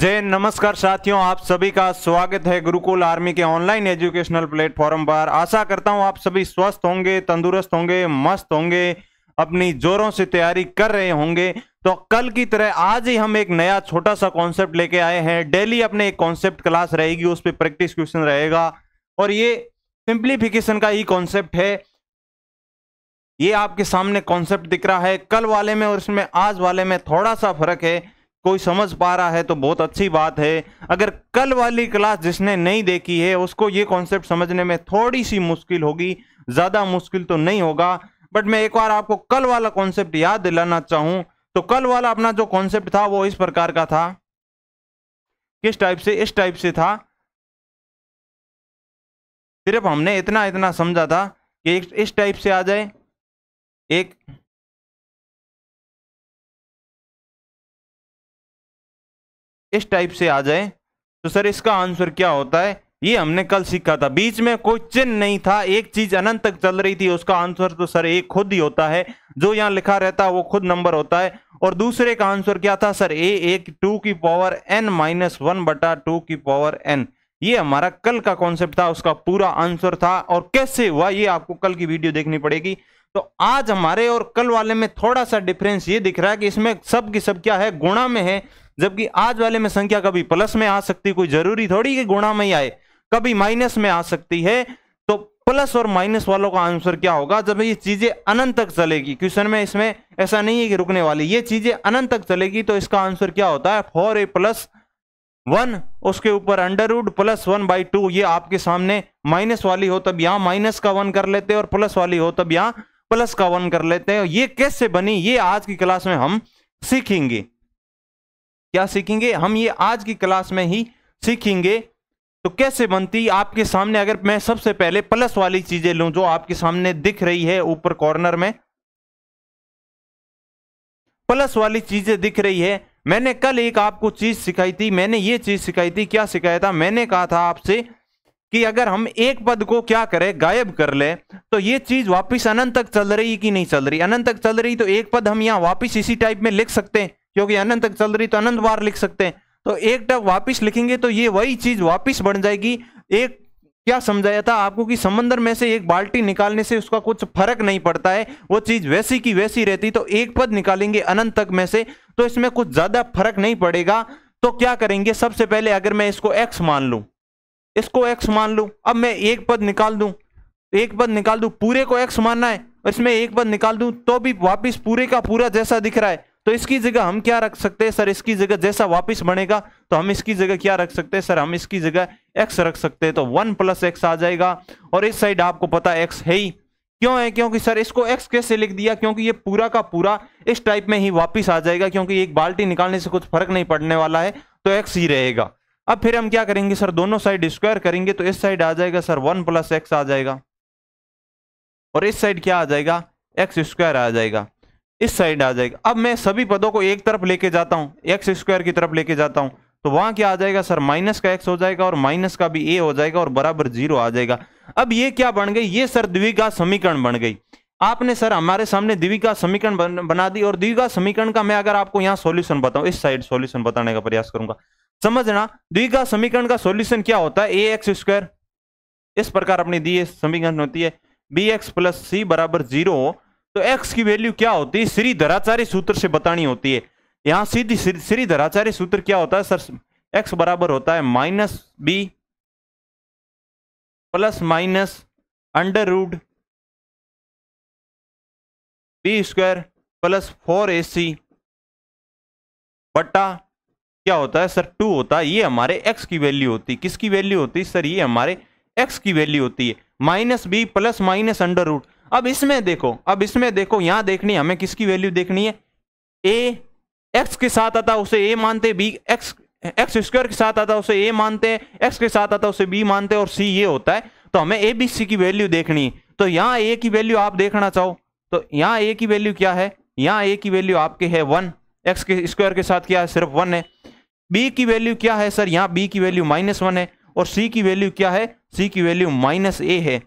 जय नमस्कार साथियों आप सभी का स्वागत है गुरुकुल आर्मी के ऑनलाइन एजुकेशनल प्लेटफॉर्म पर आशा करता हूं आप सभी स्वस्थ होंगे तंदुरुस्त होंगे मस्त होंगे अपनी जोरों से तैयारी कर रहे होंगे तो कल की तरह आज ही हम एक नया छोटा सा कॉन्सेप्ट लेके आए हैं डेली अपने एक कॉन्सेप्ट क्लास रहेगी उस पर प्रैक्टिस क्वेश्चन रहेगा और ये सिंप्लीफिकेशन का ही कॉन्सेप्ट है ये आपके सामने कॉन्सेप्ट दिख रहा है कल वाले में और इसमें आज वाले में थोड़ा सा फर्क है कोई समझ पा रहा है तो बहुत अच्छी बात है अगर कल वाली क्लास जिसने नहीं देखी है उसको ये कॉन्सेप्ट समझने में थोड़ी सी मुश्किल होगी ज़्यादा मुश्किल तो नहीं होगा बट मैं एक बार आपको कल वाला कॉन्सेप्ट याद दिलाना चाहूँ तो कल वाला अपना जो कॉन्सेप्ट था वो इस प्रकार का था किस टाइप से इस टाइप से था सिर्फ हमने इतना इतना समझा था कि इस टाइप से आ जाए एक इस टाइप से आ जाए तो सर इसका आंसर क्या होता है ये हमने कल सीखा था बीच में कोई चिन्ह नहीं था एक चीज अनंत तक चल रही थी उसका आंसर तो सर एक खुद ही होता है जो यहाँ लिखा रहता है वो खुद नंबर होता है और दूसरे का आंसर क्या था सर ए एक टू की पावर एन माइनस वन बटा टू की पावर एन ये हमारा कल का कॉन्सेप्ट था उसका पूरा आंसर था और कैसे हुआ ये आपको कल की वीडियो देखनी पड़ेगी तो आज हमारे और कल वाले में थोड़ा सा डिफरेंस ये दिख रहा है कि इसमें सब की सब क्या है गुणा में है जबकि आज वाले में संख्या कभी प्लस में आ सकती कोई जरूरी थोड़ी कि गुणा में ही आए कभी माइनस में आ सकती है तो प्लस और माइनस वालों का आंसर क्या होगा जब ये चीजें अनंत तक चलेगी क्वेश्चन में इसमें ऐसा नहीं है कि रुकने वाली ये चीजें अनंत तक चलेगी तो इसका आंसर क्या होता है फोर ए प्लस वन उसके ऊपर under plus one by two ये आपके सामने माइनस वाली हो तब यहां माइनस का वन कर लेते और प्लस वाली हो तब यहां प्लस का वन कर लेते हैं ये कैसे बनी ये आज की क्लास में हम सीखेंगे क्या सीखेंगे हम ये आज की क्लास में ही सीखेंगे तो कैसे बनती आपके सामने अगर मैं सबसे पहले प्लस वाली चीजें लूं जो आपके सामने दिख रही है ऊपर कॉर्नर में प्लस वाली चीजें दिख रही है मैंने कल एक आपको चीज सिखाई थी मैंने ये चीज सिखाई थी क्या सिखाया था मैंने कहा था आपसे कि अगर हम एक पद को क्या करें गायब कर ले तो ये चीज वापस अनंत तक चल रही कि नहीं चल रही अनंत तक चल रही तो एक पद हम यहाँ वापस इसी टाइप में लिख सकते हैं क्योंकि अनंत तक चल रही तो अनंत बार लिख सकते हैं तो एक टक वापिस लिखेंगे तो ये वही चीज वापिस बन जाएगी एक क्या समझाया था आपको कि समंदर में से एक बाल्टी निकालने से उसका कुछ फर्क नहीं पड़ता है वो चीज वैसी की वैसी रहती तो एक पद निकालेंगे अनंत तक में से तो इसमें कुछ ज्यादा फर्क नहीं पड़ेगा तो क्या करेंगे सबसे पहले अगर मैं इसको एक्स मान लू इसको एक्स मान लू अब मैं एक पद निकाल दू एक पद निकाल दू पूरे को एक्स मानना है और इसमें एक पद निकाल दू तो भी वापिस पूरे का पूरा जैसा दिख रहा है तो इसकी जगह हम क्या रख सकते हैं सर इसकी जगह जैसा वापस बनेगा तो हम इसकी जगह क्या रख सकते हैं सर हम इसकी जगह एक्स रख सकते हैं तो वन प्लस एक्स आ जाएगा और इस साइड आपको पता एक्स है ही क्यों है क्योंकि सर इसको एक्स कैसे लिख दिया क्योंकि ये पूरा का पूरा इस टाइप में ही वापस आ जाएगा क्योंकि एक बाल्टी निकालने से कुछ फर्क नहीं पड़ने वाला है तो एक्स ही रहेगा अब फिर हम क्या करेंगे सर दोनों साइड स्क्वायर करेंगे तो इस साइड आ जाएगा सर वन प्लस एक्स आ जाएगा और इस साइड क्या आ जाएगा एक्स स्क्वायर आ जाएगा इस साइड आ जाएगा अब मैं सभी पदों को एक तरफ लेके जाता हूँ एक्स स्क्वायर की तरफ लेके जाता हूँ तो वहां क्या आ जाएगा सर माइनस का एक्स हो जाएगा और माइनस का भी ए हो जाएगा और बराबर जीरो आ जाएगा अब ये क्या बन गई ये सर द्विघात समीकरण बन गई आपने सर हमारे सामने द्विघात समीकरण बना दी और द्विघात समीकरण का मैं अगर आपको यहाँ सोल्यूशन बताऊँ इस साइड सोल्यूशन बताने का प्रयास करूंगा समझना द्विघा समीकरण का सोल्यूशन क्या होता है ए एक्स स्क्वायर इस प्रकार अपनी दी समीकरण होती है बी एक्स प्लस सी बराबर जीरो तो एक्स की वैल्यू क्या होती है श्री धराचार्य सूत्र से बतानी होती है यहां सीधी श्री धराचार्य सूत्र क्या होता है सर एक्स बराबर होता है minus B plus minus under root B square plus four A C बट्टा क्या होता है सर टू होता है ये हमारे एक्स की वैल्यू होती है किसकी वैल्यू होती है सर ये हमारे एक्स की वैल्यू होती है minus B plus minus under root अब इसमें देखो अब इसमें देखो यहां देखनी हमें किसकी वैल्यू देखनी है ए एक्स के साथ आता उसे ए मानते बी एक्स एक्स स्क्वायर के साथ आता उसे ए मानते हैं एक्स के साथ आता उसे बी मानते हैं और सी ये होता है तो हमें ए बी सी की वैल्यू देखनी है तो यहाँ ए की वैल्यू आप देखना चाहो तो यहाँ ए की वैल्यू क्या है यहाँ ए की वैल्यू आपके है वन एक्स के स्क्वायर के साथ क्या है सिर्फ वन है बी की वैल्यू क्या है सर यहाँ बी की वैल्यू माइनस वन है और सी की वैल्यू क्या है सी की वैल्यू माइनस ए है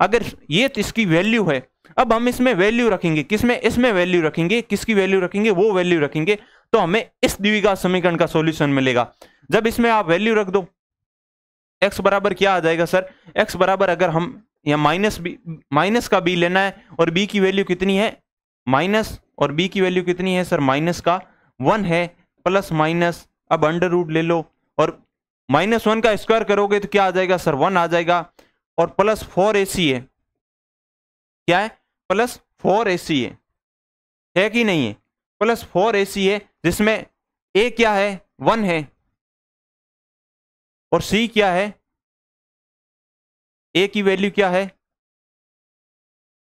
अगर ये इसकी वैल्यू है अब हम इसमें वैल्यू रखेंगे किसमें इसमें वैल्यू रखेंगे किसकी वैल्यू रखेंगे वो वैल्यू रखेंगे तो हमें इस द्विघात समीकरण का सॉल्यूशन मिलेगा जब इसमें आप वैल्यू रख दो x बराबर क्या आ जाएगा सर x बराबर अगर हम या माइनस बी माइनस का b लेना है और b की वैल्यू कितनी है माइनस और b की वैल्यू कितनी है सर माइनस का वन है प्लस माइनस अब अंडर रूट ले लो और माइनस वन का स्क्वायर करोगे तो क्या आ जाएगा सर वन आ जाएगा और प्लस फोर ए सी है क्या है प्लस फोर ए सी है है कि नहीं है प्लस फोर ए सी है जिसमें ए क्या है वन है और सी क्या है ए की वैल्यू क्या है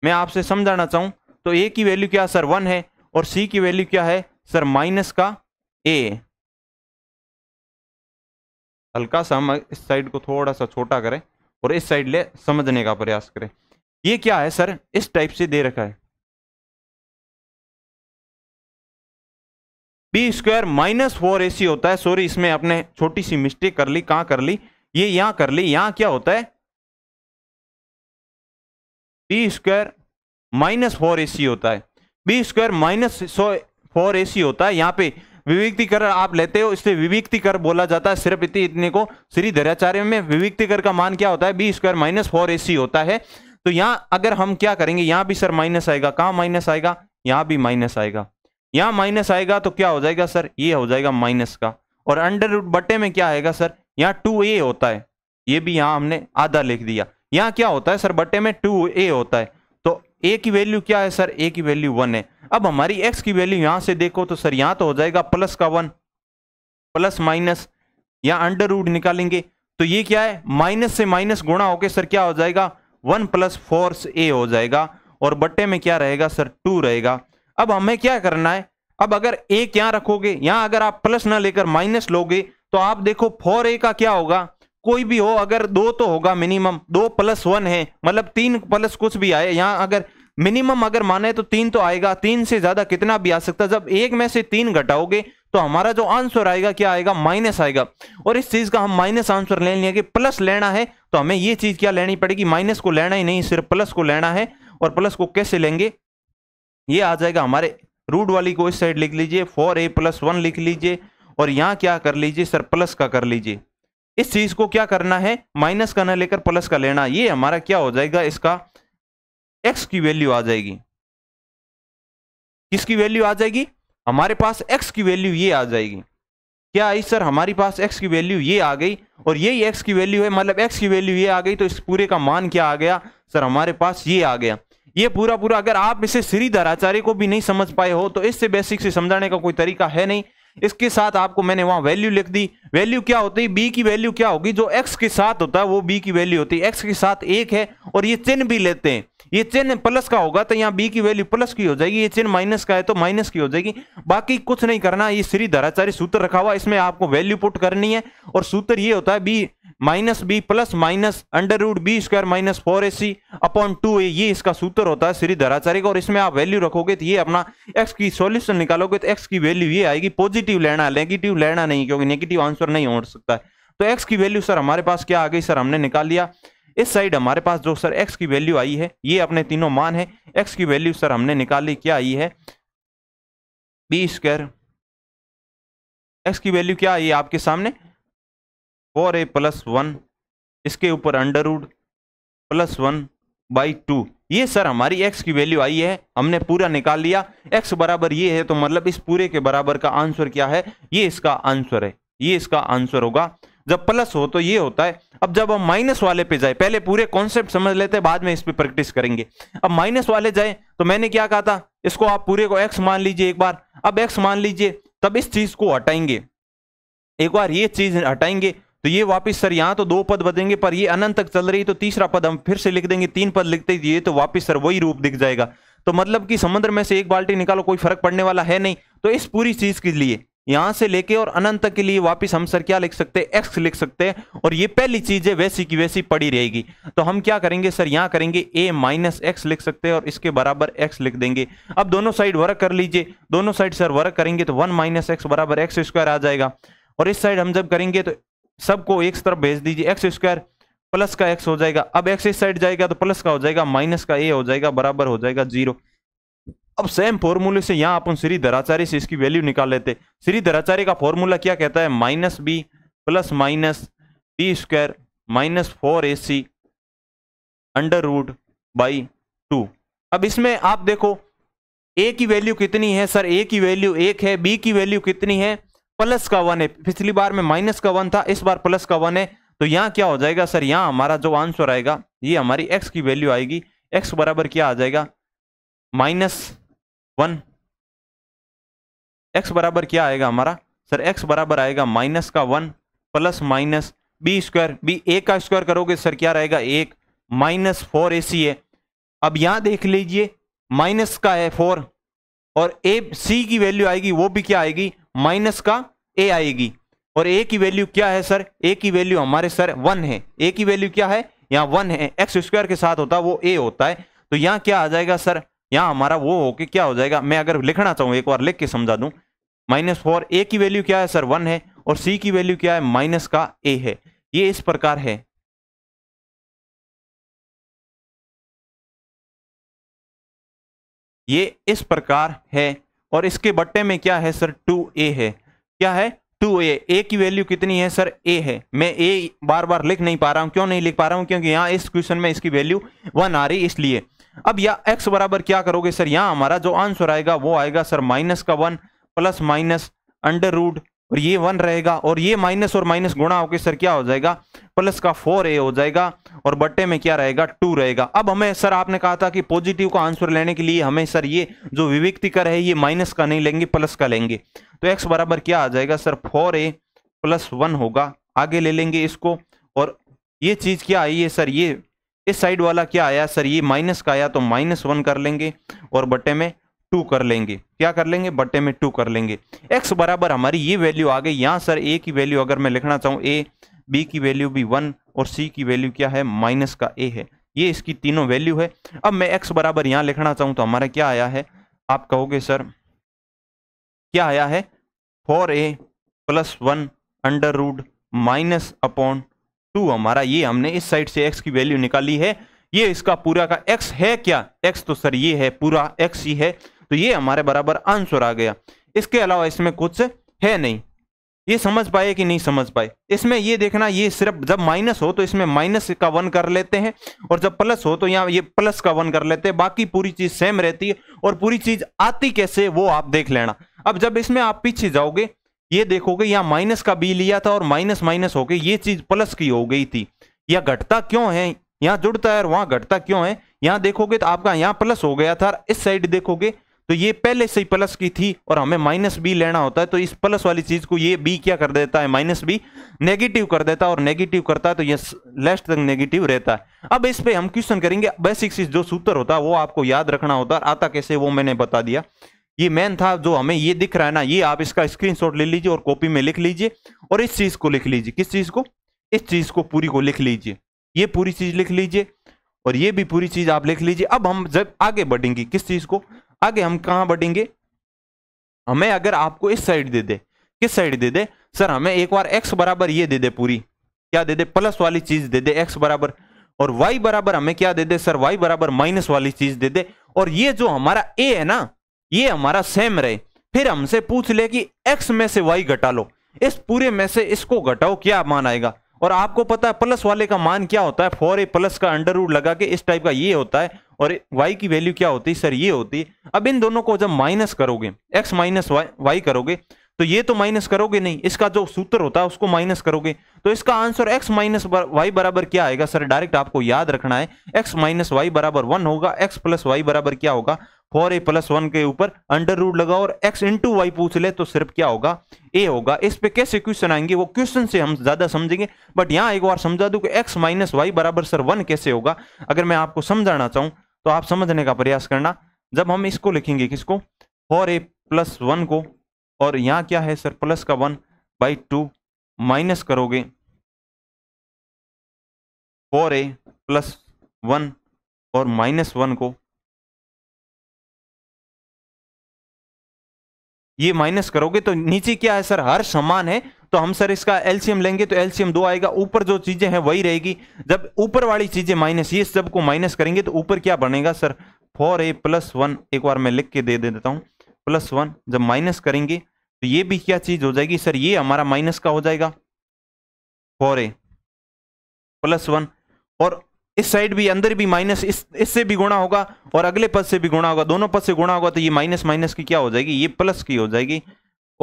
मैं आपसे समझाना चाहूं तो ए की वैल्यू क्या सर वन है और सी की वैल्यू क्या है सर माइनस का ए हल्का सा हम इस साइड को थोड़ा सा छोटा करें और इस साइड ले समझने का प्रयास करें ये क्या है सर इस टाइप से दे रखा है B square minus four A C होता है सॉरी इसमें आपने छोटी सी मिस्टेक कर ली कहां कर ली ये यहां कर ली यहां क्या होता है B square minus four A C होता है B square minus four A C होता है यहां पे कर आप लेते हो इसलिए कर बोला जाता है सिर्फ इतनी इतने को श्री धराचार्य में कर का मान क्या होता है B square minus four C होता है तो यहाँ अगर हम क्या करेंगे यहाँ भी सर माइनस आएगा कहाँ माइनस आएगा यहाँ भी माइनस आएगा यहाँ माइनस आएगा तो क्या हो जाएगा सर ये हो जाएगा माइनस का और अंडर बटे में क्या आएगा सर यहाँ टू ए होता है ये भी यहाँ हमने आधा लिख दिया यहाँ क्या होता है सर बटे में टू ए होता है ए की वैल्यू क्या है सर ए की वैल्यू वन है अब हमारी एक्स की वैल्यू यहां से देखो तो सर यहां तो हो जाएगा प्लस का वन प्लस माइनस या अंडर रूट निकालेंगे तो ये क्या है माइनस से माइनस गुणा होके सर क्या हो जाएगा वन प्लस फोर ए हो जाएगा और बट्टे में क्या रहेगा सर टू रहेगा अब हमें क्या करना है अब अगर ए क्या रखोगे यहां अगर आप प्लस ना लेकर माइनस लोगे तो आप देखो फोर ए का क्या होगा कोई भी हो अगर दो तो होगा मिनिमम दो प्लस वन है मतलब तीन प्लस कुछ भी आए यहाँ अगर मिनिमम अगर माने तो तीन तो आएगा तीन से ज्यादा कितना भी आ सकता जब एक में से तीन घटाओगे तो हमारा जो आंसर आएगा क्या आएगा माइनस आएगा और इस चीज का हम माइनस आंसर ले लेंगे प्लस लेना है तो हमें ये चीज क्या लेनी पड़ेगी माइनस को लेना ही नहीं सिर्फ प्लस को लेना है और प्लस को कैसे लेंगे ये आ जाएगा हमारे रूट वाली को इस साइड लिख लीजिए फोर ए प्लस वन लिख लीजिए और यहाँ क्या कर लीजिए सर प्लस का कर लीजिए इस चीज को क्या करना है माइनस का लेकर प्लस का लेना ये हमारा क्या हो जाएगा इसका एक्स की वैल्यू आ जाएगी किसकी वैल्यू आ जाएगी हमारे पास एक्स की वैल्यू ये आ जाएगी क्या आई सर हमारे पास एक्स की वैल्यू ये आ गई और यही एक्स की वैल्यू है मतलब एक्स की वैल्यू ये आ गई तो इस पूरे का मान क्या आ गया सर हमारे पास ये आ गया ये पूरा पूरा अगर आप इसे श्री धराचार्य को भी नहीं समझ पाए हो तो इससे बेसिक से समझाने का कोई तरीका है नहीं इसके साथ आपको मैंने वहां वैल्यू लिख दी वैल्यू क्या होती है बी की वैल्यू क्या होगी जो एक्स के साथ होता है वो बी की वैल्यू होती है एक्स के साथ एक है और ये चिन्ह भी लेते हैं ये चिन्ह प्लस का होगा तो यहाँ बी की वैल्यू प्लस की हो जाएगी ये चिन्ह माइनस का है तो माइनस की हो जाएगी बाकी कुछ नहीं करना ये श्री धराचारी सूत्र रखा हुआ इसमें आपको वैल्यू पुट करनी है और सूत्र ये होता है B minus B plus minus under root B square minus four A C upon two A ये इसका सूत्र होता है श्री धराचार्य का और इसमें आप वैल्यू रखोगे तो ये अपना एक्स की सॉल्यूशन निकालोगे तो एक्स की वैल्यू ये आएगी पॉजिटिव लेना नेगेटिव लेना नहीं क्योंकि नेगेटिव आंसर नहीं हो सकता है तो एक्स की वैल्यू सर हमारे पास क्या आ गई सर हमने निकाल लिया इस साइड हमारे पास जो सर एक्स की वैल्यू आई है ये अपने तीनों मान है एक्स की वैल्यू सर हमने निकाल ली क्या आई है बी स्क्वायर एक्स की वैल्यू क्या आई है आपके सामने फोर ए प्लस वन इसके ऊपर under root plus one by two ये सर हमारी एक्स की वैल्यू आई है हमने पूरा निकाल लिया एक्स बराबर ये है तो मतलब इस पूरे के बराबर का आंसर क्या है ये इसका आंसर है ये इसका आंसर होगा जब प्लस हो तो ये होता है अब जब हम माइनस वाले पे जाए पहले पूरे कॉन्सेप्ट समझ लेते हैं बाद में इस पर प्रैक्टिस करेंगे अब माइनस वाले जाए तो मैंने क्या कहा था इसको आप पूरे को एक्स मान लीजिए एक बार अब एक्स मान लीजिए तब इस चीज को हटाएंगे एक बार ये चीज हटाएंगे तो ये वापस सर यहां तो दो पद बदेंगे पर ये अनंत तक चल रही तो तीसरा पद हम फिर से लिख देंगे तीन पद लिखते ये तो वापिस सर वही रूप दिख जाएगा तो मतलब कि समुद्र में से एक बाल्टी निकालो कोई फर्क पड़ने वाला है नहीं तो इस पूरी चीज के लिए यहां से लेके और अनंत के लिए वापस हम सर क्या लिख सकते हैं एक्स लिख सकते हैं और ये पहली चीज है वैसी की वैसी पड़ी रहेगी तो हम क्या करेंगे सर यहां करेंगे ए माइनस एक्स लिख सकते हैं और इसके बराबर एक्स लिख देंगे अब दोनों साइड वर्क कर लीजिए दोनों साइड सर वर्क करेंगे तो वन माइनस एक्स बराबर एक्स स्क्वायर आ जाएगा और इस साइड हम जब करेंगे तो सबको एक तरफ भेज दीजिए एक्स स्क्वायर प्लस का एक्स हो जाएगा अब एक्स इस साइड जाएगा तो प्लस का हो जाएगा माइनस का ए हो जाएगा बराबर हो जाएगा जीरो अब सेम फॉर्मूले से यहाँ अपन श्री धराचार्य से इसकी वैल्यू निकाल लेते श्री धराचार्य का फॉर्मूला क्या कहता है minus B plus minus B square minus four A C under root by two अब इसमें आप देखो ए की वैल्यू कितनी है सर ए की वैल्यू एक है बी की वैल्यू कितनी है प्लस का वन है पिछली बार में माइनस का वन था इस बार प्लस का वन है तो यहाँ क्या हो जाएगा सर यहाँ हमारा जो आंसर आएगा ये हमारी एक्स की वैल्यू आएगी एक्स बराबर क्या आ जाएगा माइनस वन एक्स बराबर क्या आएगा हमारा सर एक्स बराबर आएगा माइनस का one plus minus B square B A का स्क्वायर करोगे सर क्या रहेगा एक माइनस फोर ए सी है अब यहाँ देख लीजिए माइनस का है फोर और ए सी की वैल्यू आएगी वो भी क्या आएगी माइनस का ए आएगी और ए की वैल्यू क्या है सर ए की वैल्यू हमारे सर वन है ए की वैल्यू क्या है यहाँ वन है एक्स स्क्वायर के साथ होता है वो ए होता है तो यहाँ क्या आ जाएगा सर यहाँ हमारा वो होके क्या हो जाएगा मैं अगर लिखना चाहूँ एक बार लिख के समझा दूँ माइनस फोर ए की वैल्यू क्या है सर वन है और सी की वैल्यू क्या है माइनस का ए है ये इस प्रकार है ये इस प्रकार है और इसके बट्टे में क्या है सर टू ए है क्या है टू ए ए की वैल्यू कितनी है सर ए है मैं ए बार बार लिख नहीं पा रहा हूँ क्यों नहीं लिख पा रहा हूँ क्योंकि यहाँ इस क्वेश्चन में इसकी वैल्यू वन आ रही इसलिए अब या एक्स बराबर क्या करोगे सर यहाँ हमारा जो आंसर आएगा वो आएगा सर माइनस का one plus minus under root और ये वन रहेगा और ये माइनस और माइनस गुणा होकर सर क्या हो जाएगा प्लस का फोर ए हो जाएगा और बट्टे में क्या रहेगा टू रहेगा अब हमें सर आपने कहा था कि पॉजिटिव का आंसर लेने के लिए हमें सर ये जो विविक्ति कर है ये माइनस का नहीं लेंगे प्लस का लेंगे तो एक्स बराबर क्या आ जाएगा sir four A plus one होगा आगे ले लेंगे इसको और ये चीज़ क्या आई है सर ये इस साइड वाला क्या आया सर ये माइनस का आया तो माइनस वन कर लेंगे और बट्टे में टू कर लेंगे क्या कर लेंगे बट्टे में टू कर लेंगे एक्स बराबर हमारी ये वैल्यू आ गई यहाँ सर ए की वैल्यू अगर मैं लिखना चाहूँ ए बी की वैल्यू भी वन और सी की वैल्यू क्या है माइनस का ए है ये इसकी तीनों वैल्यू है अब मैं एक्स बराबर यहाँ लिखना चाहूँ तो हमारा क्या आया है आप कहोगे सर क्या आया है four A plus one under root minus upon two हमारा ये हमने इस साइड से एक्स की वैल्यू निकाली है ये इसका पूरा का एक्स है क्या एक्स तो सर ये है पूरा एक्स ही है तो ये हमारे बराबर आंसर आ गया इसके अलावा इसमें कुछ है नहीं ये समझ पाए कि नहीं समझ पाए इसमें ये देखना ये सिर्फ जब माइनस हो तो इसमें माइनस का वन कर लेते हैं और जब प्लस हो तो यहाँ ये प्लस का वन कर लेते हैं बाकी पूरी चीज सेम रहती है और पूरी चीज आती कैसे वो आप देख लेना अब जब इसमें आप पीछे जाओगे ये देखोगे यहाँ माइनस का बी लिया था और माइनस माइनस होके ये चीज प्लस की हो गई थी यह घटता क्यों है यहाँ जुड़ता है और वहां घटता क्यों है यहाँ देखोगे तो आपका यहाँ प्लस हो गया था इस साइड देखोगे तो ये पहले से ही प्लस की थी और हमें माइनस बी लेना होता है तो इस प्लस वाली चीज को ये बी क्या कर देता है माइनस बी नेगेटिव कर देता है और नेगेटिव करता है तो ये लेस्ट तक नेगेटिव रहता है अब इस पे हम क्वेश्चन करेंगे बेसिक चीज जो सूत्र होता है वो आपको याद रखना होता है आता कैसे वो मैंने बता दिया ये मेन था जो हमें ये दिख रहा है ना ये आप इसका स्क्रीन ले लीजिए और कॉपी में लिख लीजिए और इस चीज को लिख लीजिए किस चीज को इस चीज को पूरी को लिख लीजिए ये पूरी चीज लिख लीजिए और ये भी पूरी चीज आप लिख लीजिए अब हम जब आगे बढ़ेंगे किस चीज को आगे हम कहाँ बढ़ेंगे हमें अगर आपको इस साइड दे दे किस साइड दे दे सर हमें एक बार एक्स बराबर ये दे दे पूरी क्या दे दे प्लस वाली चीज दे दे एक्स बराबर और वाई बराबर हमें क्या दे दे सर वाई बराबर माइनस वाली चीज दे दे और ये जो हमारा ए है ना ये हमारा सेम रहे फिर हमसे पूछ ले कि एक्स में से वाई घटा लो इस पूरे में से इसको घटाओ क्या मान आएगा और आपको पता है प्लस वाले का मान क्या होता है फोर ए प्लस का अंडर रूट लगा के इस टाइप का ये होता है और y की वैल्यू क्या होती है सर ये होती है अब इन दोनों को जब माइनस करोगे x माइनस वाई वाई करोगे तो ये तो माइनस करोगे नहीं इसका जो सूत्र होता है उसको माइनस करोगे तो इसका आंसर x माइनस वाई बराबर क्या आएगा सर डायरेक्ट आपको याद रखना है x माइनस वाई बराबर वन होगा x प्लस वाई बराबर क्या होगा फोर ए प्लस वन के ऊपर अंडर रूट लगाओ और एक्स इंटू वाई पूछ ले तो सिर्फ क्या होगा ए होगा इस पे कैसे क्वेश्चन आएंगे वो क्वेश्चन से हम ज्यादा समझेंगे बट यहाँ एक बार समझा दू कि एक्स माइनस वाई बराबर सर वन कैसे होगा अगर मैं आपको समझाना चाहूँ तो आप समझने का प्रयास करना जब हम इसको लिखेंगे किसको फोर ए प्लस वन को और यहाँ क्या है सर प्लस का वन बाई टू माइनस करोगे फोर ए प्लस वन और माइनस वन को ये माइनस करोगे तो नीचे क्या है सर हर समान है तो हम सर इसका एलसीएम लेंगे तो एलसीएम दो आएगा ऊपर जो चीजें हैं वही रहेगी जब ऊपर वाली चीजें माइनस ये सब को माइनस करेंगे तो ऊपर क्या बनेगा sir four A plus one एक बार मैं लिख के दे देता हूं प्लस वन जब माइनस करेंगे तो ये भी क्या चीज हो जाएगी सर ये हमारा माइनस का हो जाएगा फोर ए प्लस वन और इस साइड भी अंदर भी माइनस इससे भी गुणा होगा और अगले पद से भी गुणा होगा दोनों पद से गुणा होगा तो ये माइनस माइनस की क्या हो जाएगी ये प्लस की हो जाएगी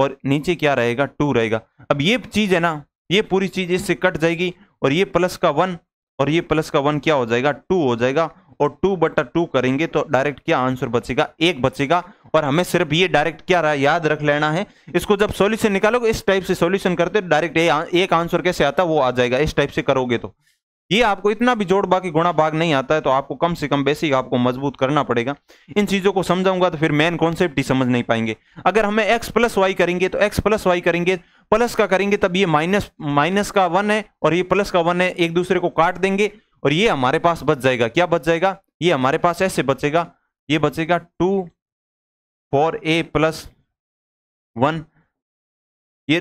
और नीचे क्या रहेगा टू रहेगा अब ये चीज है ना ये पूरी चीज इससे कट जाएगी और ये प्लस का वन और ये प्लस का वन क्या हो जाएगा टू हो जाएगा और टू बटा टू करेंगे तो डायरेक्ट क्या आंसर बचेगा एक बचेगा और हमें सिर्फ ये डायरेक्ट क्या रहा याद रख लेना है इसको जब सॉल्यूशन निकालोगे इस टाइप से सॉल्यूशन करते डायरेक्ट एक आंसर कैसे आता वो आ जाएगा इस टाइप से करोगे तो ये आपको इतना भी जोड़ बाकी गुणा भाग नहीं आता है तो आपको कम से कम बेसिक आपको मजबूत करना पड़ेगा इन चीज़ों को समझाऊंगा तो फिर मेन कॉन्सेप्ट ही समझ नहीं पाएंगे अगर हमें एक्स प्लस वाई करेंगे तो एक्स प्लस वाई करेंगे प्लस का करेंगे तब ये माइनस माइनस का वन है और ये प्लस का वन है एक दूसरे को काट देंगे और ये हमारे पास बच जाएगा क्या बच जाएगा ये हमारे पास ऐसे बचेगा ये बचेगा two four A plus one ये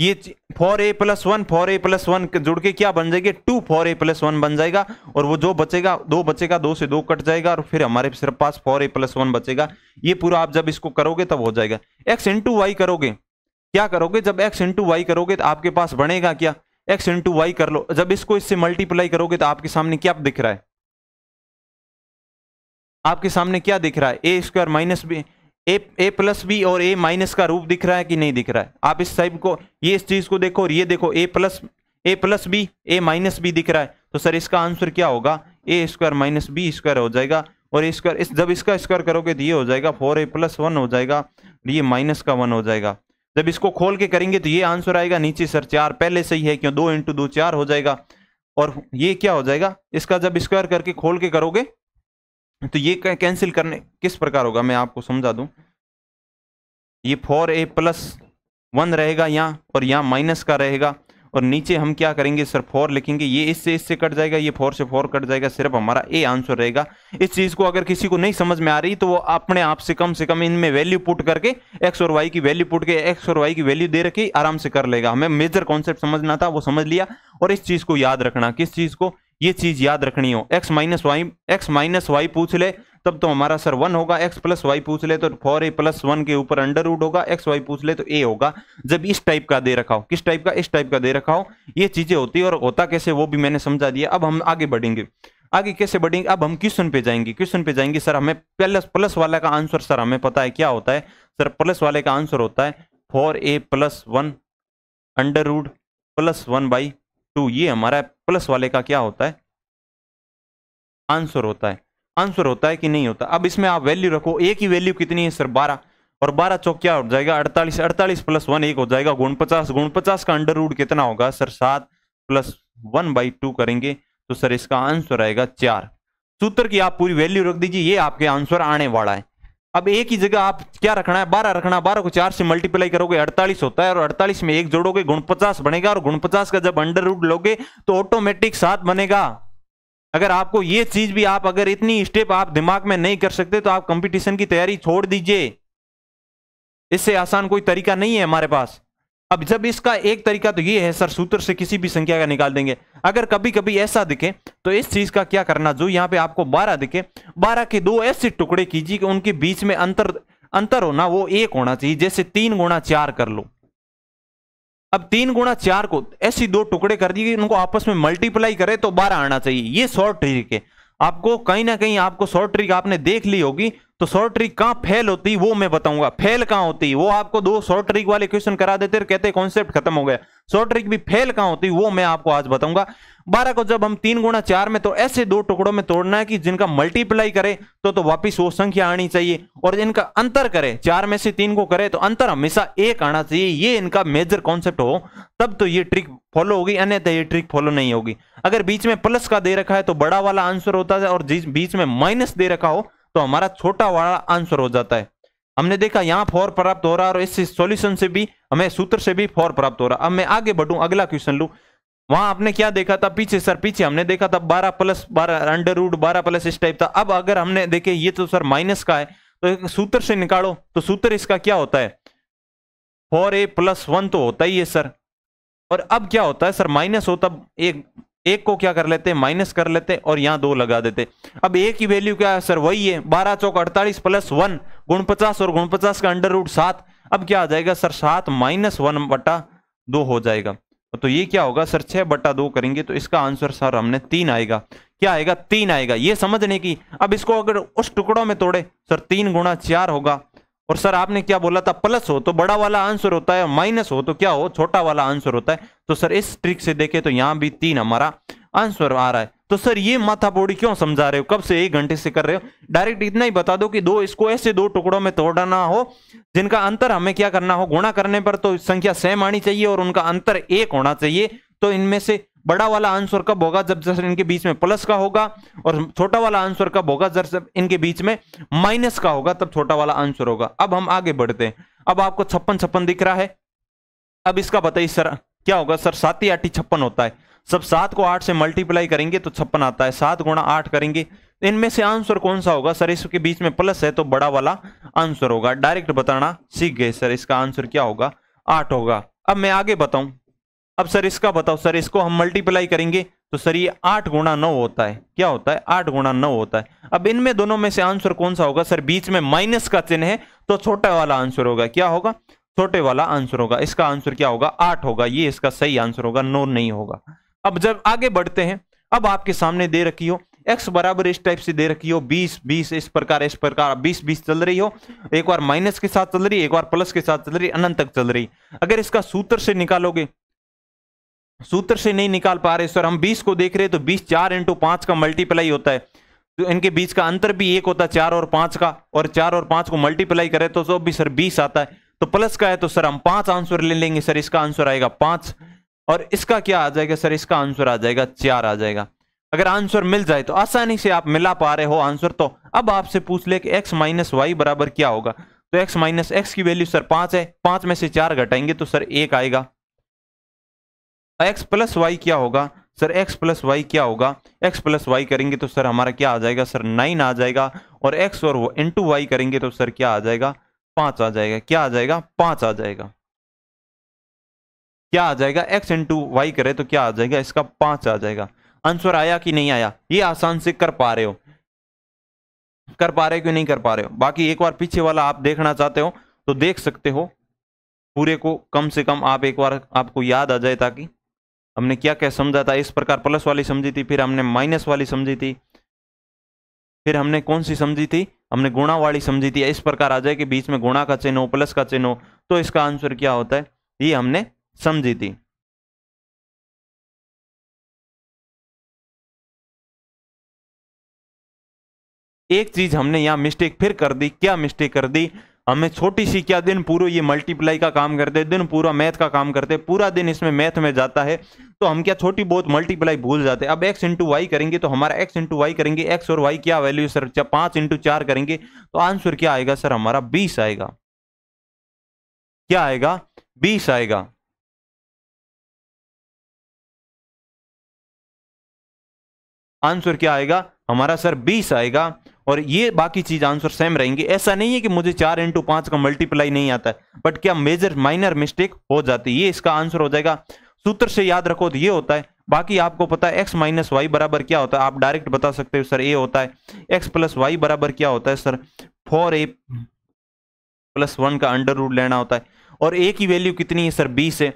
ये four A plus one four A plus one जुड़ के क्या बन जाएगी two four A plus one बन जाएगा और वो जो बचेगा दो बचेगा दो से दो कट जाएगा और फिर हमारे सिर्फ पास फोर ए प्लस वन बचेगा ये पूरा आप जब इसको करोगे तब हो जाएगा एक्स इंटू वाई करोगे क्या करोगे जब एक्स इंटू वाई करोगे तो आपके पास बनेगा क्या एक्स इंटू वाई कर लो जब इसको इससे मल्टीप्लाई करोगे तो आपके सामने क्या दिख रहा है आपके सामने क्या दिख रहा है A square minus B A A plus B और ए माइनस का रूप दिख रहा है कि नहीं दिख रहा है आप इस साइड को ये इस चीज़ को देखो और ये देखो A plus A plus B A minus B दिख रहा है तो सर इसका आंसर क्या होगा A square minus B square हो जाएगा और ए स्क्वायर इस जब इसका स्क्वायर करोगे तो ये हो जाएगा फोर ए प्लस वन हो जाएगा ये माइनस का वन हो जाएगा जब इसको खोल के करेंगे तो ये आंसर आएगा नीचे सर चार पहले से ही है क्यों दो इंटू दो चार हो जाएगा और ये क्या हो जाएगा इसका जब स्क्वायर करके खोल के करोगे तो ये कैंसिल करने किस प्रकार होगा मैं आपको समझा दूं ये फोर ए प्लस वन रहेगा यहाँ और यहाँ माइनस का रहेगा और नीचे हम क्या करेंगे सर फोर लिखेंगे ये इससे इससे कट जाएगा ये फोर से फोर कट जाएगा सिर्फ हमारा ए आंसर रहेगा इस चीज़ को अगर किसी को नहीं समझ में आ रही तो वो अपने आप से कम से कम इनमें वैल्यू पुट करके एक्स और वाई की वैल्यू पुट के एक्स और वाई की वैल्यू दे रखी आराम से कर लेगा हमें मेजर कॉन्सेप्ट समझना था वो समझ लिया और इस चीज़ को याद रखना किस चीज़ को ये चीज याद रखनी हो X minus Y X minus Y पूछ ले तब तो हमारा सर वन होगा एक्स प्लस वाई पूछ ले तो फोर ए प्लस वन के ऊपर अंडर रूट होगा एक्स वाई पूछ ले तो ए होगा जब इस टाइप का दे रखा हो किस टाइप का इस टाइप का दे रखा हो ये चीजें होती है और होता कैसे वो भी मैंने समझा दिया अब हम आगे बढ़ेंगे आगे कैसे बढ़ेंगे अब हम क्वेश्चन पे जाएंगे क्वेश्चन पे जाएंगे सर हमें प्लस प्लस वाला का आंसर सर हमें पता है क्या होता है सर प्लस वाले का आंसर होता है four A plus one under root plus one by two ये हमारा प्लस वाले का क्या होता है आंसर होता है आंसर होता है कि नहीं होता अब इसमें आप वैल्यू रखो एक ही वैल्यू कितनी है सर बारह और बारह चौक क्या हो जाएगा अड़तालीस अड़तालीस प्लस वन एक हो जाएगा गुण पचास गुण पचास का अंडर रूट कितना होगा सर सात प्लस वन बाई टू करेंगे तो सर इसका आंसर आएगा चार सूत्र की आप पूरी वैल्यू रख दीजिए ये आपके आंसर आने वाला है अब एक ही जगह आप क्या रखना है बारह रखना बारह को चार से मल्टीप्लाई करोगे अड़तालीस होता है और अड़तालीस में एक जोड़ोगे गुण पचास बनेगा और गुण पचास का जब अंडर रूट लोगे तो ऑटोमेटिक सात बनेगा अगर आपको ये चीज भी आप अगर इतनी स्टेप आप दिमाग में नहीं कर सकते तो आप कंपटीशन की तैयारी छोड़ दीजिए इससे आसान कोई तरीका नहीं है हमारे पास अब जब इसका एक तरीका तो ये है सर सूत्र से किसी भी संख्या का निकाल देंगे अगर कभी कभी ऐसा दिखे तो इस चीज का क्या करना जो यहाँ पे आपको 12 दिखे 12 के दो ऐसे टुकड़े कीजिए कि उनके बीच में अंतर अंतर होना वो एक होना चाहिए जैसे तीन गुणा चार कर लो अब तीन गुणा चार को ऐसी दो टुकड़े कर दिए उनको आपस में मल्टीप्लाई करे तो बारह आना चाहिए ये शॉर्ट ट्रिक है आपको कहीं ना कहीं आपको शॉर्ट ट्रिक आपने देख ली होगी तो शॉर्ट ट्रिक कहाँ फेल होती वो मैं बताऊंगा फेल कहाँ होती वो आपको दो शॉर्ट ट्रिक वाले क्वेश्चन करा देते कहते कॉन्सेप्ट खत्म हो गया शॉर्ट ट्रिक भी फेल कहाँ होती वो मैं आपको आज बताऊंगा बारह को जब हम तीन गुणा चार में तो ऐसे दो टुकड़ों में तोड़ना है कि जिनका मल्टीप्लाई करे तो तो वापिस वो संख्या आनी चाहिए और इनका अंतर करे चार में से तीन को करे तो अंतर हमेशा एक आना चाहिए ये इनका मेजर कॉन्सेप्ट हो तब तो ये ट्रिक फॉलो होगी अन्यथा ये ट्रिक फॉलो नहीं होगी अगर बीच में प्लस का दे रखा है तो बड़ा वाला आंसर होता है और बीच में माइनस दे रखा हो तो हमारा छोटा वाला आंसर हो जाता है हमने देखा यहाँ फोर प्राप्त हो रहा है और इस सॉल्यूशन से भी हमें सूत्र से भी फोर प्राप्त हो रहा अब मैं आगे बढ़ू अगला क्वेश्चन लू वहां आपने क्या देखा था पीछे सर पीछे हमने देखा था बारह प्लस बारह अंडर रूट बारह प्लस इस टाइप था अब अगर हमने देखे ये तो सर माइनस का है तो सूत्र से निकालो तो सूत्र इसका क्या होता है फोर ए प्लस वन तो होता ही है सर और अब क्या होता है सर माइनस हो तब एक एक को क्या कर लेते हैं माइनस कर लेते हैं और यहां दो लगा देते अब एक की वैल्यू क्या है सर वही है बारह चौक अड़तालीस प्लस वन गुण पचास और गुण पचास का अंडर रूट सात अब क्या आ जाएगा सर सात माइनस वन बटा दो हो जाएगा तो ये क्या होगा सर छह बटा दो करेंगे तो इसका आंसर सर हमने तीन आएगा क्या आएगा तीन आएगा ये समझने की अब इसको अगर उस टुकड़ों में तोड़े सर तीन गुणा चार होगा और सर आपने क्या बोला था प्लस हो तो बड़ा वाला आंसर होता है माइनस हो तो क्या हो छोटा वाला आंसर होता है तो सर इस ट्रिक से देखे तो यहाँ भी तीन हमारा आंसर आ रहा है तो सर ये माथा बोड़ी क्यों समझा रहे हो कब से एक घंटे से कर रहे हो डायरेक्ट इतना ही बता दो कि दो इसको ऐसे दो टुकड़ों में तोड़ना हो जिनका अंतर हमें क्या करना हो गुणा करने पर तो संख्या सेम आनी चाहिए और उनका अंतर एक होना चाहिए तो इनमें से बड़ा वाला आंसर कब होगा जब जब इनके बीच में प्लस का होगा और छोटा वाला आंसर कब होगा जब जब इनके बीच में माइनस का होगा तब छोटा वाला आंसर होगा अब हम आगे बढ़ते हैं अब आपको छप्पन छप्पन दिख रहा है अब इसका बताइए सर क्या होगा सर सात ही आठी छप्पन होता है सब सात को आठ से मल्टीप्लाई करेंगे तो छप्पन आता है सात गुणा आठ करेंगे इनमें से आंसर कौन सा होगा सर इसके बीच में प्लस है तो बड़ा वाला आंसर होगा डायरेक्ट बताना सीख गए सर इसका आंसर क्या होगा आठ होगा अब मैं आगे बताऊं अब सर इसका बताओ सर इसको हम मल्टीप्लाई करेंगे तो सर ये आठ गुणा नौ होता है क्या होता है आठ गुणा नौ होता है अब इनमें दोनों में से आंसर कौन सा होगा सर बीच में माइनस का चिन्ह है तो छोटा वाला आंसर होगा क्या होगा छोटे वाला आंसर होगा इसका आंसर क्या होगा आठ होगा ये इसका सही आंसर होगा नौ नहीं होगा अब जब आगे बढ़ते हैं अब आपके सामने दे रखी हो एक्स बराबर इस टाइप से दे रखी हो बीस बीस इस प्रकार इस प्रकार बीस बीस चल रही हो एक बार माइनस के साथ चल रही है एक बार प्लस के साथ चल रही अनंत तक चल रही अगर इसका सूत्र से निकालोगे सूत्र से नहीं निकाल पा रहे सर हम 20 को देख रहे हैं तो 20 चार इंटू पांच का मल्टीप्लाई होता है तो इनके बीच का अंतर भी एक होता है चार और पांच का और चार और पांच को मल्टीप्लाई करें तो सब भी सर बीस आता है तो प्लस का है तो सर हम पांच आंसर ले लेंगे सर इसका आंसर आएगा पांच और इसका क्या आ जाएगा सर इसका आंसर आ जाएगा चार आ जाएगा अगर आंसर मिल जाए तो आसानी से आप मिला पा रहे हो आंसर तो अब आपसे पूछ ले कि एक्स माइनस वाई बराबर क्या होगा तो एक्स माइनस एक्स की वैल्यू सर पांच है पांच में से चार घटाएंगे तो सर एक आएगा एक्स प्लस वाई क्या होगा सर एक्स प्लस वाई क्या होगा एक्स प्लस वाई करेंगे तो सर हमारा क्या आ जाएगा सर नाइन आ जाएगा और एक्स और इंटू वाई करेंगे तो सर क्या आ जाएगा पांच आ जाएगा क्या आ जाएगा पांच आ जाएगा क्या आ जाएगा एक्स इंटू वाई करे तो क्या आ जाएगा इसका पांच आ जाएगा आंसर आया कि नहीं आया ये आसान से कर पा रहे हो कर पा रहे हो कि नहीं कर पा रहे हो बाकी एक बार पीछे वाला आप देखना चाहते हो तो देख सकते हो पूरे को कम से कम आप एक बार आपको याद आ जाए ताकि हमने क्या क्या समझा था इस प्रकार प्लस वाली समझी थी फिर हमने माइनस वाली समझी थी फिर हमने कौन सी समझी थी हमने गुणा वाली समझी थी इस प्रकार आ जाए कि बीच में गुणा का चिन्ह हो प्लस का चिन्ह हो तो इसका आंसर क्या होता है ये हमने समझी थी एक चीज हमने यहां मिस्टेक फिर कर दी क्या मिस्टेक कर दी हमें छोटी सी क्या दिन पूरा ये मल्टीप्लाई का काम करते दिन पूरा मैथ का काम करते पूरा दिन इसमें मैथ में जाता है तो हम क्या छोटी बहुत मल्टीप्लाई भूल जाते अब एक्स इंटू वाई करेंगे तो हमारा एक्स इंटू वाई करेंगे एक्स और वाई क्या वैल्यू सर पांच इंटू चार करेंगे तो आंसर क्या आएगा सर हमारा बीस आएगा क्या आएगा बीस आएगा आंसर क्या आएगा हमारा सर बीस आएगा और ये बाकी चीज आंसर सेम रहेंगे ऐसा नहीं है कि मुझे चार इंटू पांच का मल्टीप्लाई नहीं आता है बट क्या मेजर माइनर मिस्टेक हो जाती है ये इसका आंसर हो जाएगा सूत्र से याद रखो तो ये होता है बाकी आपको पता है एक्स माइनस वाई बराबर क्या होता है आप डायरेक्ट बता सकते हो सर ए होता है एक्स प्लस वाई बराबर क्या होता है sir four A plus one का अंडर रूट लेना होता है और ए की वैल्यू कितनी है सर बीस है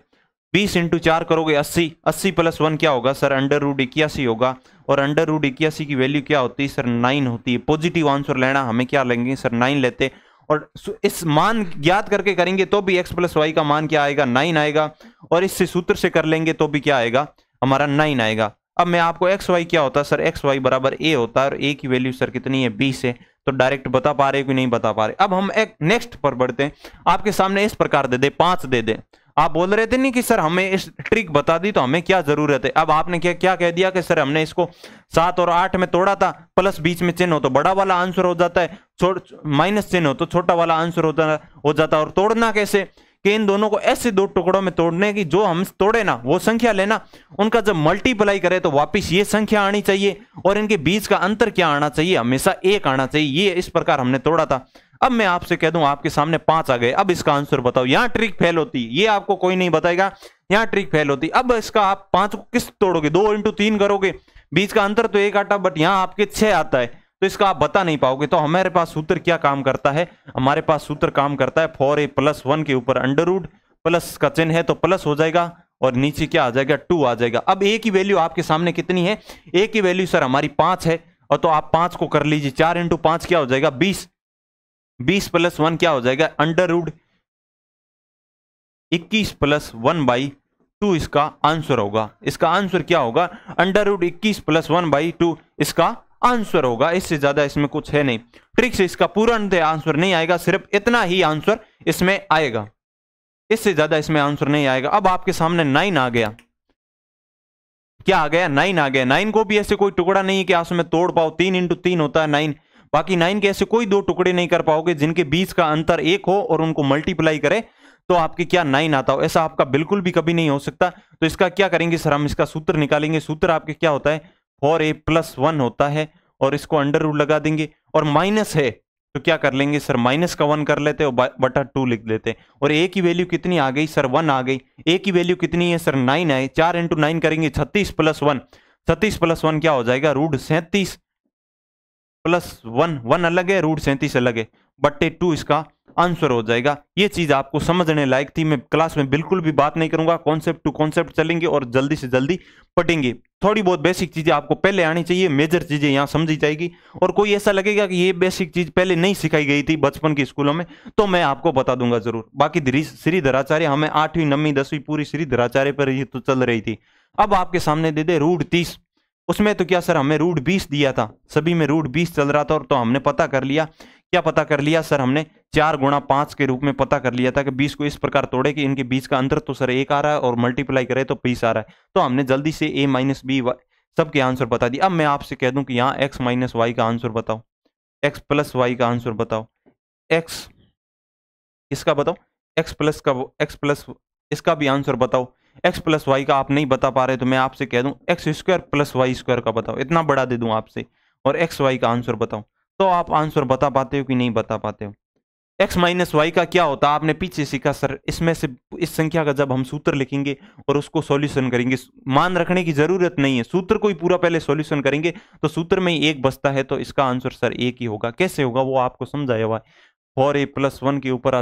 बीस इंटू चार करोगे अस्सी अस्सी प्लस वन क्या होगा सर अंडर रूट इक्यासी होगा और अंडर रूट इक्यासी की वैल्यू क्या होती है सर नाइन होती है पॉजिटिव आंसर लेना हमें क्या लेंगे सर नाइन लेते और इस मान ज्ञात करके करेंगे तो भी एक्स प्लस वाई का मान क्या आएगा नाइन आएगा और इससे सूत्र से कर लेंगे तो भी क्या आएगा हमारा नाइन आएगा अब मैं आपको एक्स वाई क्या होता है सर एक्स वाई बराबर ए होता है और ए की वैल्यू सर कितनी है बीस है तो डायरेक्ट बता पा रहे कि नहीं बता पा रहे अब हम एक नेक्स्ट पर बढ़ते हैं आपके सामने इस प्रकार दे दे पांच दे दे आप बोल रहे थे नहीं कि सर हमें इस ट्रिक बता दी तो हमें क्या जरूरत है अब आपने क्या क्या कह दिया कि सर हमने इसको सात और आठ में तोड़ा था प्लस बीच में चिन्ह हो तो बड़ा वाला आंसर हो जाता है माइनस चिन्ह हो तो छोटा वाला आंसर होता हो जाता है और तोड़ना कैसे कि इन दोनों को ऐसे दो टुकड़ों में तोड़ने की जो हम तोड़े ना वो संख्या लेना उनका जब मल्टीप्लाई करें तो वापस ये संख्या आनी चाहिए और इनके बीच का अंतर क्या आना चाहिए हमेशा एक आना चाहिए ये इस प्रकार हमने तोड़ा था अब मैं आपसे कह दूं आपके सामने पांच आ गए अब इसका आंसर बताओ यहां ट्रिक फेल होती ये आपको कोई नहीं बताएगा यहां ट्रिक फेल होती अब इसका आप पांच को किस तोड़ोगे दो इंटू तीन करोगे बीच का अंतर तो एक आटा बट यहाँ आपके छह आता है तो इसका आप बता नहीं पाओगे तो हमारे पास सूत्र क्या काम करता है हमारे पास सूत्र काम करता है फोर ए प्लस वन के ऊपर अंडरवुड प्लस का चिन्ह है तो प्लस हो जाएगा और नीचे क्या आ जाएगा टू आ जाएगा अब ए की वैल्यू आपके सामने कितनी है ए की वैल्यू सर हमारी पांच है और तो आप पांच को कर लीजिए चार इंटू पांच क्या हो जाएगा बीस बीस प्लस वन क्या हो जाएगा अंडर रूड इक्कीस प्लस वन बाई टू इसका आंसर होगा इसका आंसर क्या होगा अंडर रूड इक्कीस प्लस वन बाई टू इसका आंसर होगा इससे ज्यादा इसमें कुछ है नहीं ट्रिक से इसका पूरा आंसर नहीं आएगा सिर्फ इतना ही आंसर इसमें आएगा इससे ज्यादा इसमें आंसर नहीं आएगा अब आपके सामने नाइन आ गया क्या आ गया नाइन आ गया नाइन को भी ऐसे कोई टुकड़ा नहीं है कि आसमें तोड़ पाओ तीन इंटू तीन होता है नाइन बाकी नाइन के ऐसे कोई दो टुकड़े नहीं कर पाओगे जिनके बीच का अंतर एक हो और उनको मल्टीप्लाई करे तो आपके क्या नाइन आता हो ऐसा आपका बिल्कुल भी कभी नहीं हो सकता तो इसका क्या करेंगे सर हम इसका सूत्र निकालेंगे सूत्र आपके क्या होता है फोर ए प्लस वन होता है और इसको अंडर रूट लगा देंगे और माइनस है तो क्या कर लेंगे सर माइनस का वन कर लेते और बटा टू लिख लेते हैं और ए की वैल्यू कितनी आ गई सर वन आ गई ए की वैल्यू कितनी है सर नाइन आए चार इंटू नाइन करेंगे छत्तीस प्लस वन छत्तीस प्लस वन क्या हो जाएगा रूट सैंतीस प्लस वन वन अलग है रूट सैंतीस अलग है बट्टे टू इसका आंसर हो जाएगा ये चीज़ आपको समझने लायक थी मैं क्लास में बिल्कुल भी बात नहीं करूंगा कॉन्सेप्ट टू कॉन्सेप्ट चलेंगे और जल्दी से जल्दी पटेंगे थोड़ी बहुत बेसिक चीज़ें आपको पहले आनी चाहिए मेजर चीज़ें यहाँ समझी जाएगी और कोई ऐसा लगेगा कि ये बेसिक चीज़ पहले नहीं सिखाई गई थी बचपन के स्कूलों में तो मैं आपको बता दूंगा ज़रूर बाकी श्रीधराचार्य हमें आठवीं नवी दसवीं पूरी श्री धराचार्य पर ही तो चल रही थी अब आपके सामने दे दे रूट तीस उसमें तो क्या सर हमें रूट बीस दिया था सभी में रूट बीस चल रहा था और तो हमने पता कर लिया क्या पता कर लिया सर हमने चार गुणा पाँच के रूप में पता कर लिया था कि बीस को इस प्रकार तोड़े कि इनके बीच का अंतर तो सर एक आ रहा है और मल्टीप्लाई करे तो बीस आ रहा है तो हमने जल्दी से ए माइनस बी सबके आंसर बता दिए अब मैं आपसे कह दूं कि यहाँ एक्स माइनस वाई का आंसर बताओ एक्स प्लस वाई का आंसर बताओ एक्स इसका बताओ एक्स प्लस का एक्स प्लस इसका भी आंसर बताओ एक्स प्लस वाई का आप नहीं बता पा रहे तो मैं आपसे कह दूं X square plus Y square का बताओ इतना बड़ा दे दूं आपसे और एक्स वाई का आंसर बताओ तो आप आंसर बता पाते हो कि नहीं बता पाते हो एक्स माइनस वाई का क्या होता है आपने पीछे सीखा सर इसमें से इस संख्या का जब हम सूत्र लिखेंगे और उसको सॉल्यूशन करेंगे मान रखने की जरूरत नहीं है सूत्र को ही पूरा पहले सॉल्यूशन करेंगे तो सूत्र में एक बसता है तो इसका आंसर सर एक ही होगा कैसे होगा वो आपको समझाया हुआ है फोर ए प्लस वन के ऊपर